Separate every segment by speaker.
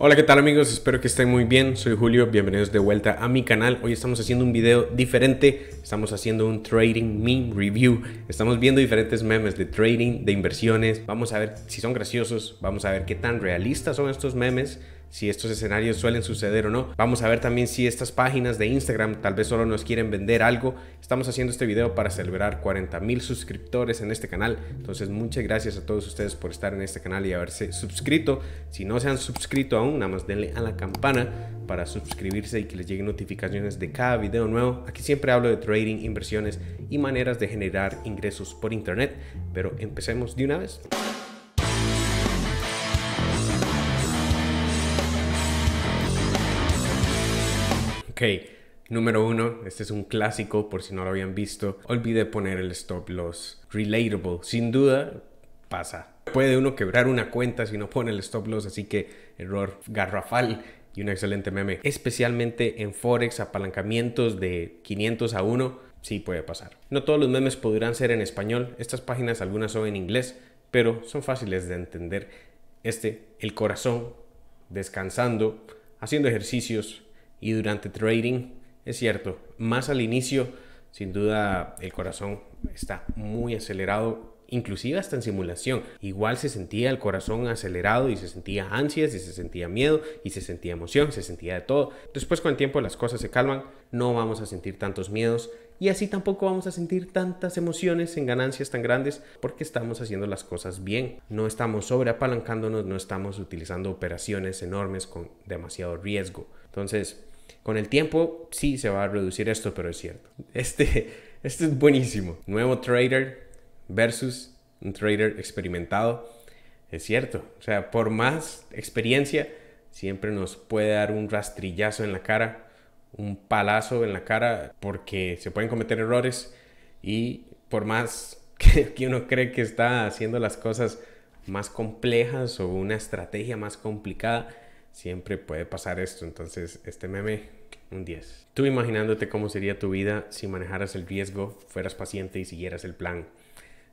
Speaker 1: Hola, ¿qué tal amigos? Espero que estén muy bien. Soy Julio, bienvenidos de vuelta a mi canal. Hoy estamos haciendo un video diferente. Estamos haciendo un trading meme review. Estamos viendo diferentes memes de trading, de inversiones. Vamos a ver si son graciosos, vamos a ver qué tan realistas son estos memes si estos escenarios suelen suceder o no. Vamos a ver también si estas páginas de Instagram tal vez solo nos quieren vender algo. Estamos haciendo este video para celebrar 40 mil suscriptores en este canal. Entonces muchas gracias a todos ustedes por estar en este canal y haberse suscrito. Si no se han suscrito aún, nada más denle a la campana para suscribirse y que les lleguen notificaciones de cada video nuevo. Aquí siempre hablo de trading, inversiones y maneras de generar ingresos por internet. Pero empecemos de una vez. Ok, número uno, este es un clásico por si no lo habían visto. Olvidé poner el stop loss. Relatable, sin duda pasa. Puede uno quebrar una cuenta si no pone el stop loss, así que error garrafal y un excelente meme. Especialmente en Forex, apalancamientos de 500 a 1, sí puede pasar. No todos los memes podrán ser en español, estas páginas algunas son en inglés, pero son fáciles de entender. Este, el corazón, descansando, haciendo ejercicios, y durante trading. Es cierto, más al inicio, sin duda el corazón está muy acelerado, inclusive hasta en simulación. Igual se sentía el corazón acelerado y se sentía ansias y se sentía miedo y se sentía emoción, se sentía de todo. Después con el tiempo las cosas se calman, no vamos a sentir tantos miedos y así tampoco vamos a sentir tantas emociones en ganancias tan grandes porque estamos haciendo las cosas bien. No estamos sobreapalancándonos, no estamos utilizando operaciones enormes con demasiado riesgo. Entonces, con el tiempo sí se va a reducir esto, pero es cierto. Este, este es buenísimo. Nuevo trader versus un trader experimentado. Es cierto. O sea, por más experiencia, siempre nos puede dar un rastrillazo en la cara, un palazo en la cara, porque se pueden cometer errores y por más que uno cree que está haciendo las cosas más complejas o una estrategia más complicada, siempre puede pasar esto. Entonces, este meme, un 10. Tú imaginándote cómo sería tu vida si manejaras el riesgo, fueras paciente y siguieras el plan.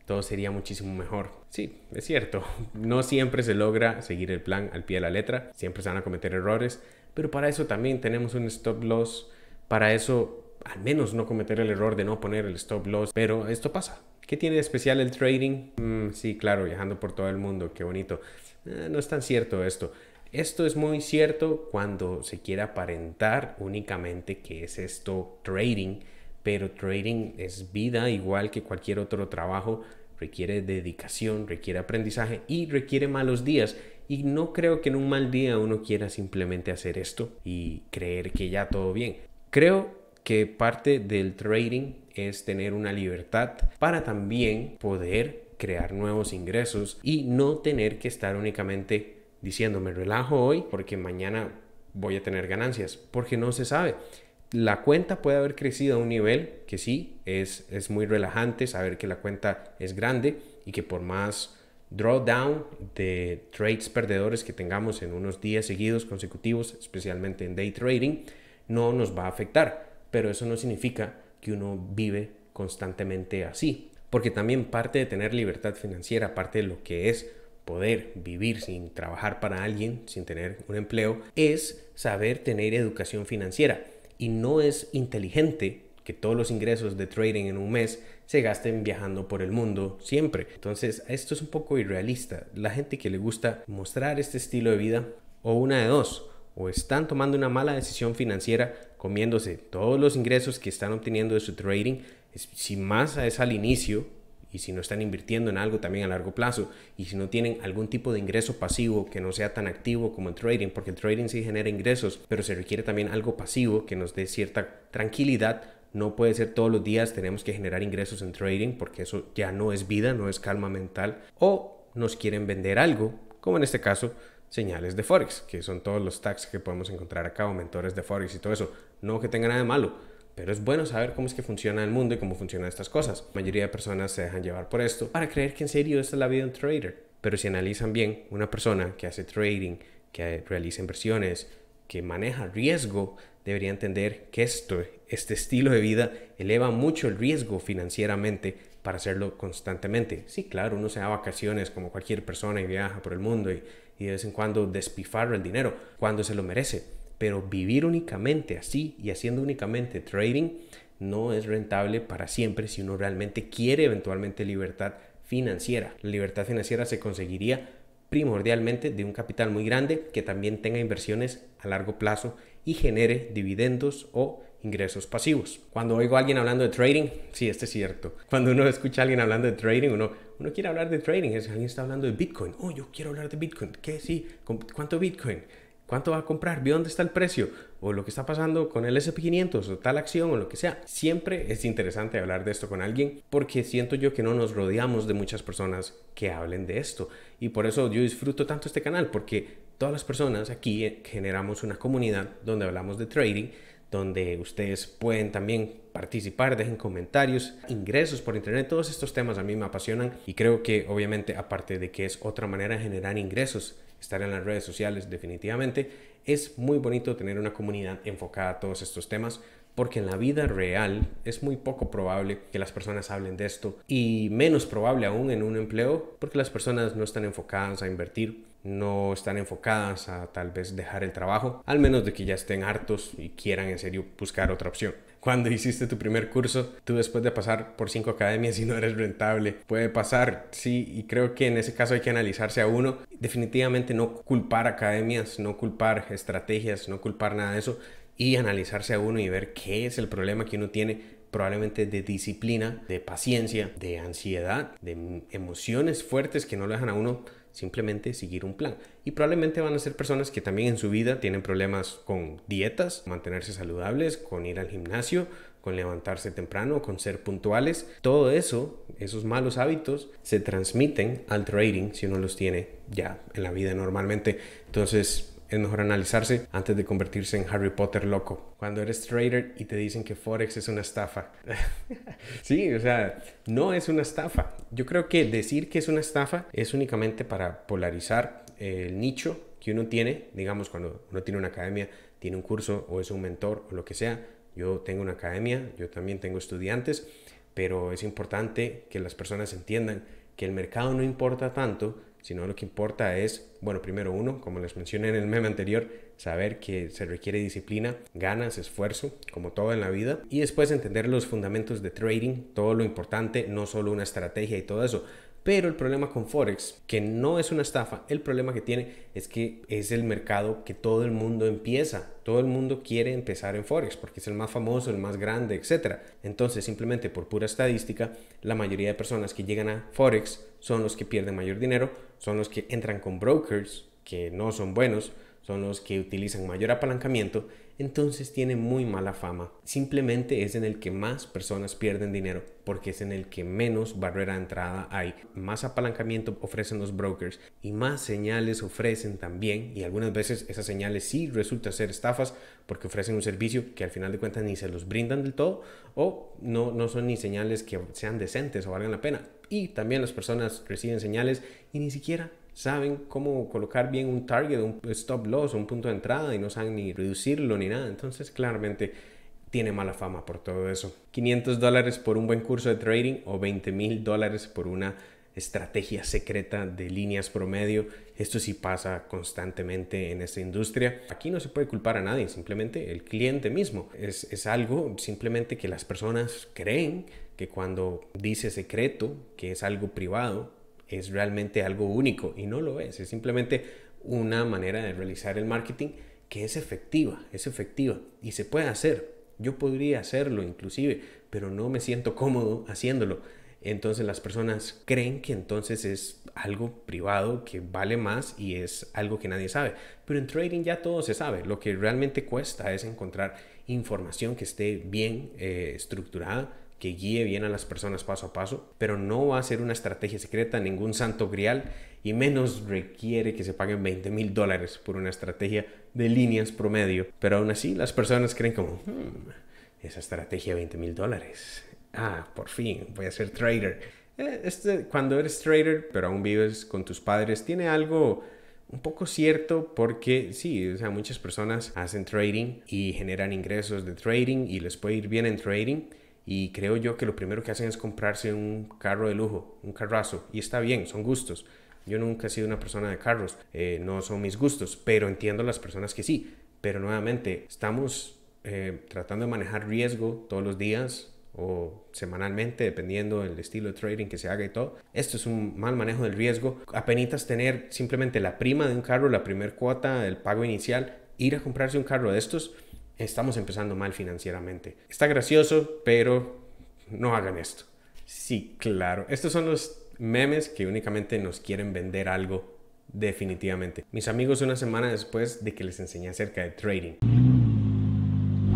Speaker 1: Todo sería muchísimo mejor. Sí, es cierto. No siempre se logra seguir el plan al pie de la letra. Siempre se van a cometer errores. Pero para eso también tenemos un stop loss. Para eso, al menos no cometer el error de no poner el stop loss. Pero esto pasa. ¿Qué tiene de especial el trading? Mm, sí, claro, viajando por todo el mundo. Qué bonito. Eh, no es tan cierto esto. Esto es muy cierto cuando se quiere aparentar únicamente que es esto trading, pero trading es vida igual que cualquier otro trabajo, requiere dedicación, requiere aprendizaje y requiere malos días. Y no creo que en un mal día uno quiera simplemente hacer esto y creer que ya todo bien. Creo que parte del trading es tener una libertad para también poder crear nuevos ingresos y no tener que estar únicamente diciendo me relajo hoy porque mañana voy a tener ganancias, porque no se sabe. La cuenta puede haber crecido a un nivel que sí, es, es muy relajante saber que la cuenta es grande y que por más drawdown de trades perdedores que tengamos en unos días seguidos consecutivos, especialmente en day trading, no nos va a afectar. Pero eso no significa que uno vive constantemente así, porque también parte de tener libertad financiera, parte de lo que es poder vivir sin trabajar para alguien, sin tener un empleo, es saber tener educación financiera. Y no es inteligente que todos los ingresos de trading en un mes se gasten viajando por el mundo siempre. Entonces, esto es un poco irrealista. La gente que le gusta mostrar este estilo de vida, o una de dos, o están tomando una mala decisión financiera comiéndose todos los ingresos que están obteniendo de su trading, sin más es al inicio y si no están invirtiendo en algo también a largo plazo y si no tienen algún tipo de ingreso pasivo que no sea tan activo como el trading, porque el trading sí genera ingresos, pero se requiere también algo pasivo que nos dé cierta tranquilidad. No puede ser todos los días tenemos que generar ingresos en trading porque eso ya no es vida, no es calma mental. O nos quieren vender algo, como en este caso señales de Forex, que son todos los tags que podemos encontrar acá, o mentores de Forex y todo eso. No que tenga nada de malo pero es bueno saber cómo es que funciona el mundo y cómo funcionan estas cosas. La mayoría de personas se dejan llevar por esto para creer que en serio esta es la vida de un trader. Pero si analizan bien, una persona que hace trading, que realiza inversiones, que maneja riesgo, debería entender que esto, este estilo de vida eleva mucho el riesgo financieramente para hacerlo constantemente. Sí, claro, uno se da vacaciones como cualquier persona y viaja por el mundo y, y de vez en cuando despifar el dinero cuando se lo merece pero vivir únicamente así y haciendo únicamente trading no es rentable para siempre si uno realmente quiere eventualmente libertad financiera. La libertad financiera se conseguiría primordialmente de un capital muy grande que también tenga inversiones a largo plazo y genere dividendos o ingresos pasivos. Cuando oigo a alguien hablando de trading, sí, este es cierto. Cuando uno escucha a alguien hablando de trading, uno, uno quiere hablar de trading. Es, alguien está hablando de Bitcoin. Oh, yo quiero hablar de Bitcoin. ¿Qué? Sí. ¿Cuánto Bitcoin? ¿Cuánto va a comprar? ¿Vio dónde está el precio? O lo que está pasando con el SP500 o tal acción o lo que sea. Siempre es interesante hablar de esto con alguien porque siento yo que no nos rodeamos de muchas personas que hablen de esto. Y por eso yo disfruto tanto este canal porque todas las personas aquí generamos una comunidad donde hablamos de trading, donde ustedes pueden también participar, dejen comentarios, ingresos por internet, todos estos temas a mí me apasionan y creo que obviamente aparte de que es otra manera de generar ingresos, estar en las redes sociales definitivamente, es muy bonito tener una comunidad enfocada a todos estos temas porque en la vida real es muy poco probable que las personas hablen de esto y menos probable aún en un empleo porque las personas no están enfocadas a invertir, no están enfocadas a tal vez dejar el trabajo, al menos de que ya estén hartos y quieran en serio buscar otra opción cuando hiciste tu primer curso, tú después de pasar por cinco academias y no eres rentable, puede pasar, sí, y creo que en ese caso hay que analizarse a uno, definitivamente no culpar academias, no culpar estrategias, no culpar nada de eso, y analizarse a uno y ver qué es el problema que uno tiene probablemente de disciplina, de paciencia, de ansiedad, de emociones fuertes que no lo dejan a uno simplemente seguir un plan. Y probablemente van a ser personas que también en su vida tienen problemas con dietas, mantenerse saludables, con ir al gimnasio, con levantarse temprano, con ser puntuales. Todo eso, esos malos hábitos, se transmiten al trading si uno los tiene ya en la vida normalmente. Entonces, es mejor analizarse antes de convertirse en Harry Potter loco. Cuando eres trader y te dicen que Forex es una estafa. sí, o sea, no es una estafa. Yo creo que decir que es una estafa es únicamente para polarizar el nicho que uno tiene, digamos, cuando uno tiene una academia, tiene un curso o es un mentor o lo que sea. Yo tengo una academia, yo también tengo estudiantes, pero es importante que las personas entiendan que el mercado no importa tanto sino lo que importa es, bueno, primero uno, como les mencioné en el meme anterior, saber que se requiere disciplina, ganas, esfuerzo, como todo en la vida, y después entender los fundamentos de trading, todo lo importante, no solo una estrategia y todo eso. Pero el problema con Forex, que no es una estafa, el problema que tiene es que es el mercado que todo el mundo empieza. Todo el mundo quiere empezar en Forex porque es el más famoso, el más grande, etc. Entonces, simplemente por pura estadística, la mayoría de personas que llegan a Forex son los que pierden mayor dinero son los que entran con brokers que no son buenos, son los que utilizan mayor apalancamiento entonces tiene muy mala fama. Simplemente es en el que más personas pierden dinero porque es en el que menos barrera de entrada hay. Más apalancamiento ofrecen los brokers y más señales ofrecen también y algunas veces esas señales sí resultan ser estafas porque ofrecen un servicio que al final de cuentas ni se los brindan del todo o no, no son ni señales que sean decentes o valgan la pena. Y también las personas reciben señales y ni siquiera saben cómo colocar bien un target, un stop loss, un punto de entrada y no saben ni reducirlo ni nada. Entonces, claramente tiene mala fama por todo eso. 500 dólares por un buen curso de trading o 20 mil dólares por una estrategia secreta de líneas promedio. Esto sí pasa constantemente en esta industria. Aquí no se puede culpar a nadie, simplemente el cliente mismo. Es, es algo simplemente que las personas creen que cuando dice secreto, que es algo privado, es realmente algo único y no lo es, es simplemente una manera de realizar el marketing que es efectiva, es efectiva y se puede hacer. Yo podría hacerlo inclusive, pero no me siento cómodo haciéndolo. Entonces las personas creen que entonces es algo privado que vale más y es algo que nadie sabe. Pero en trading ya todo se sabe. Lo que realmente cuesta es encontrar información que esté bien eh, estructurada, que guíe bien a las personas paso a paso, pero no va a ser una estrategia secreta, ningún santo grial y menos requiere que se paguen 20 mil dólares por una estrategia de líneas promedio. Pero aún así las personas creen como, hmm, esa estrategia de 20 mil dólares. Ah, por fin, voy a ser trader. Eh, este, cuando eres trader, pero aún vives con tus padres, tiene algo un poco cierto porque sí, muchas personas hacen trading y generan ingresos de trading y les puede ir bien en trading y creo yo que lo primero que hacen es comprarse un carro de lujo, un carrazo. Y está bien, son gustos. Yo nunca he sido una persona de carros, eh, no son mis gustos, pero entiendo las personas que sí. Pero nuevamente, estamos eh, tratando de manejar riesgo todos los días o semanalmente, dependiendo del estilo de trading que se haga y todo. Esto es un mal manejo del riesgo. Apenitas tener simplemente la prima de un carro, la primer cuota, el pago inicial, ir a comprarse un carro de estos estamos empezando mal financieramente. Está gracioso, pero no hagan esto. Sí, claro. Estos son los memes que únicamente nos quieren vender algo definitivamente. Mis amigos una semana después de que les enseñé acerca de trading.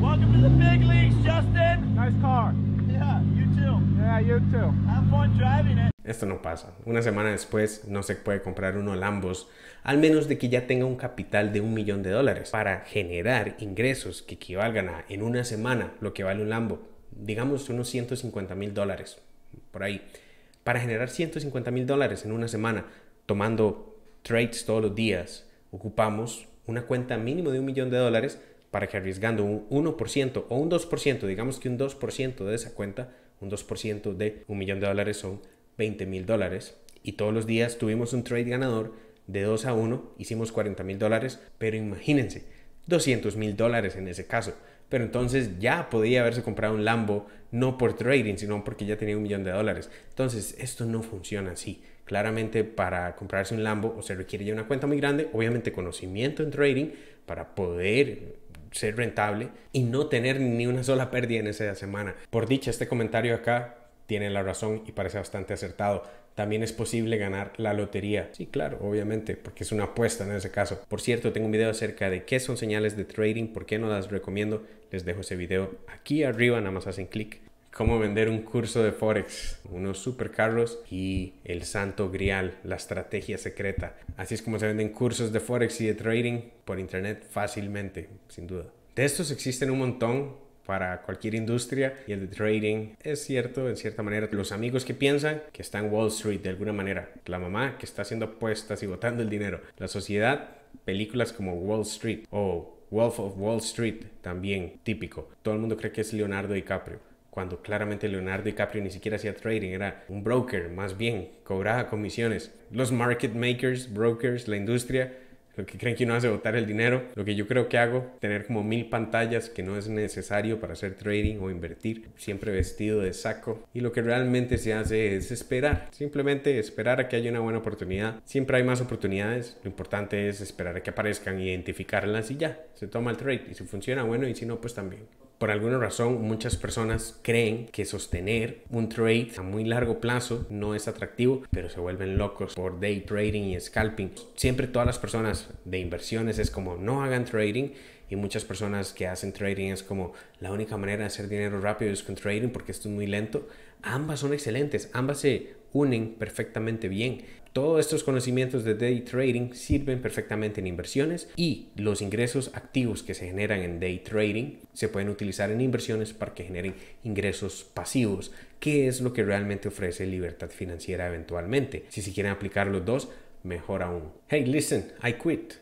Speaker 1: Welcome to the big leagues, Justin. Nice car. Yeah, you too. Yeah, you too. Have fun driving it. Esto no pasa. Una semana después no se puede comprar uno Lambos, al menos de que ya tenga un capital de un millón de dólares para generar ingresos que equivalgan a en una semana lo que vale un Lambo, digamos unos 150 mil dólares, por ahí. Para generar 150 mil dólares en una semana, tomando trades todos los días, ocupamos una cuenta mínimo de un millón de dólares para que arriesgando un 1% o un 2%, digamos que un 2% de esa cuenta, un 2% de un millón de dólares son 20 mil dólares y todos los días tuvimos un trade ganador de 2 a 1, hicimos 40 mil dólares, pero imagínense, 200 mil dólares en ese caso. Pero entonces ya podía haberse comprado un Lambo, no por trading, sino porque ya tenía un millón de dólares. Entonces, esto no funciona así. Claramente, para comprarse un Lambo o se requiere ya una cuenta muy grande, obviamente conocimiento en trading para poder ser rentable y no tener ni una sola pérdida en esa semana. Por dicha, este comentario acá tiene la razón y parece bastante acertado. También es posible ganar la lotería. Sí, claro, obviamente, porque es una apuesta en ese caso. Por cierto, tengo un video acerca de qué son señales de trading, por qué no las recomiendo. Les dejo ese video aquí arriba, nada más hacen clic. Cómo vender un curso de Forex, unos supercarros y el santo grial, la estrategia secreta. Así es como se venden cursos de Forex y de trading por internet fácilmente, sin duda. De estos existen un montón para cualquier industria y el de trading es cierto en cierta manera. Los amigos que piensan que está en Wall Street de alguna manera, la mamá que está haciendo apuestas y botando el dinero, la sociedad, películas como Wall Street o Wolf of Wall Street también típico. Todo el mundo cree que es Leonardo DiCaprio cuando claramente Leonardo DiCaprio ni siquiera hacía trading, era un broker, más bien cobraba comisiones. Los market makers, brokers, la industria lo que creen que uno hace votar el dinero. Lo que yo creo que hago, tener como mil pantallas que no es necesario para hacer trading o invertir, siempre vestido de saco. Y lo que realmente se hace es esperar, simplemente esperar a que haya una buena oportunidad. Siempre hay más oportunidades, lo importante es esperar a que aparezcan, identificarlas y ya, se toma el trade. Y si funciona, bueno, y si no, pues también. Por alguna razón, muchas personas creen que sostener un trade a muy largo plazo no es atractivo, pero se vuelven locos por day trading y scalping. Siempre todas las personas de inversiones es como no hagan trading y muchas personas que hacen trading es como la única manera de hacer dinero rápido es con trading porque esto es muy lento. Ambas son excelentes, ambas se unen perfectamente bien todos estos conocimientos de day trading sirven perfectamente en inversiones y los ingresos activos que se generan en day trading se pueden utilizar en inversiones para que generen ingresos pasivos, que es lo que realmente ofrece libertad financiera eventualmente. Si se quieren aplicar los dos, mejor aún. Hey, listen, I quit.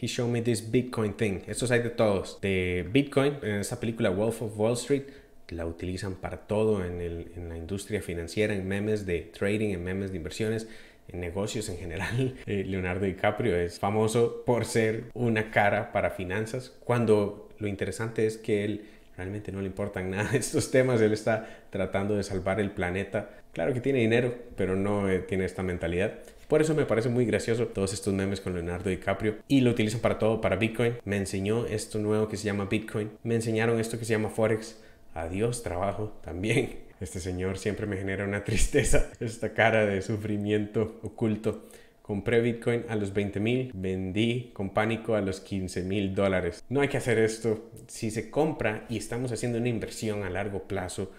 Speaker 1: He showed me this Bitcoin thing. Estos hay de todos. De Bitcoin, en esa película Wolf of Wall Street, la utilizan para todo en, en la industria financiera, en memes de trading, en memes de inversiones en negocios en general. Eh, Leonardo DiCaprio es famoso por ser una cara para finanzas, cuando lo interesante es que él realmente no le importan nada estos temas, él está tratando de salvar el planeta. Claro que tiene dinero, pero no eh, tiene esta mentalidad. Por eso me parece muy gracioso todos estos memes con Leonardo DiCaprio y lo utilizan para todo, para Bitcoin. Me enseñó esto nuevo que se llama Bitcoin, me enseñaron esto que se llama Forex. Adiós trabajo también. Este señor siempre me genera una tristeza, esta cara de sufrimiento oculto. Compré Bitcoin a los 20 mil, vendí con pánico a los 15 mil dólares. No hay que hacer esto. Si se compra y estamos haciendo una inversión a largo plazo,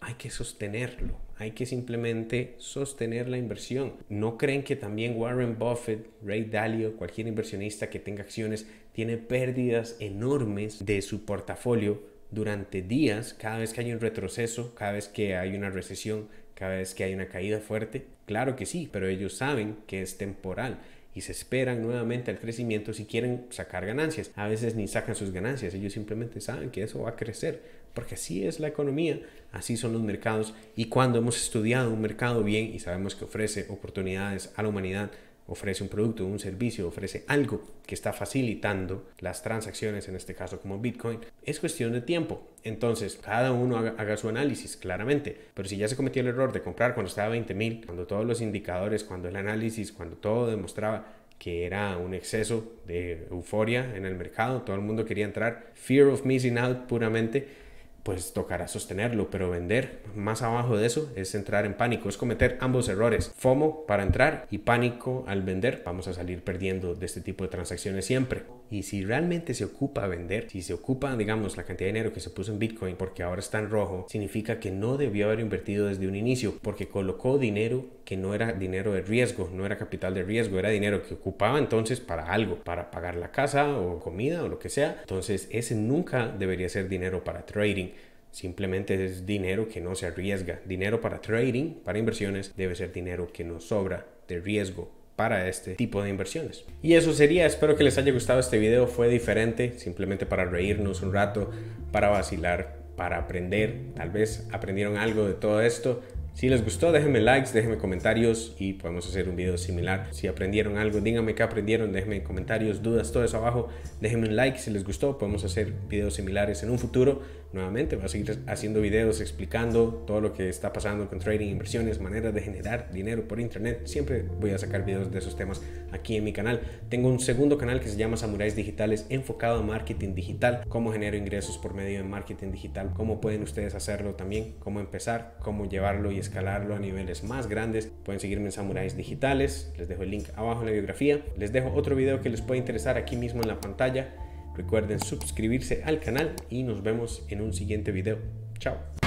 Speaker 1: hay que sostenerlo. Hay que simplemente sostener la inversión. ¿No creen que también Warren Buffett, Ray Dalio, cualquier inversionista que tenga acciones, tiene pérdidas enormes de su portafolio durante días, cada vez que hay un retroceso, cada vez que hay una recesión, cada vez que hay una caída fuerte? Claro que sí, pero ellos saben que es temporal y se esperan nuevamente al crecimiento si quieren sacar ganancias. A veces ni sacan sus ganancias, ellos simplemente saben que eso va a crecer, porque así es la economía, así son los mercados y cuando hemos estudiado un mercado bien y sabemos que ofrece oportunidades a la humanidad, ofrece un producto, un servicio, ofrece algo que está facilitando las transacciones, en este caso como Bitcoin, es cuestión de tiempo. Entonces, cada uno haga, su análisis, claramente. Pero si ya se cometió el error de comprar cuando estaba 20.000 mil, cuando todos los indicadores, cuando el análisis, cuando todo demostraba que era un exceso de euforia en el mercado, todo el mundo quería entrar, fear of missing out puramente, pues tocará sostenerlo, pero vender más abajo de eso es entrar en pánico, es cometer ambos errores, FOMO para entrar y pánico al vender, vamos a salir perdiendo de este tipo de transacciones siempre. Y si realmente se ocupa vender, si se ocupa, digamos, la cantidad de dinero que se puso en Bitcoin porque ahora está en rojo, significa que no debió haber invertido desde un inicio porque colocó dinero que no era dinero de riesgo, no era capital de riesgo, era dinero que ocupaba entonces para algo, para pagar la casa o comida o lo que sea. Entonces ese nunca debería ser dinero para trading. Simplemente es dinero que no se arriesga. Dinero para trading, para inversiones, debe ser dinero que no sobra de riesgo para este tipo de inversiones. Y eso sería, espero que les haya gustado este video, fue diferente, simplemente para reírnos un rato, para vacilar, para aprender, tal vez aprendieron algo de todo esto. Si les gustó, déjenme likes, déjenme comentarios y podemos hacer un video similar. Si aprendieron algo, díganme qué aprendieron, déjenme comentarios, dudas, todo eso abajo. Déjenme un like si les gustó, podemos hacer videos similares en un futuro. Nuevamente, voy a seguir haciendo videos explicando todo lo que está pasando con trading, inversiones, maneras de generar dinero por internet. Siempre voy a sacar videos de esos temas aquí en mi canal. Tengo un segundo canal que se llama Samuráis Digitales, enfocado a marketing digital, cómo genero ingresos por medio de marketing digital, cómo pueden ustedes hacerlo también, cómo empezar, cómo llevarlo y escalarlo a niveles más grandes. Pueden seguirme en Samuráis Digitales, les dejo el link abajo en la biografía. Les dejo otro video que les puede interesar aquí mismo en la pantalla Recuerden suscribirse al canal y nos vemos en un siguiente video. Chao.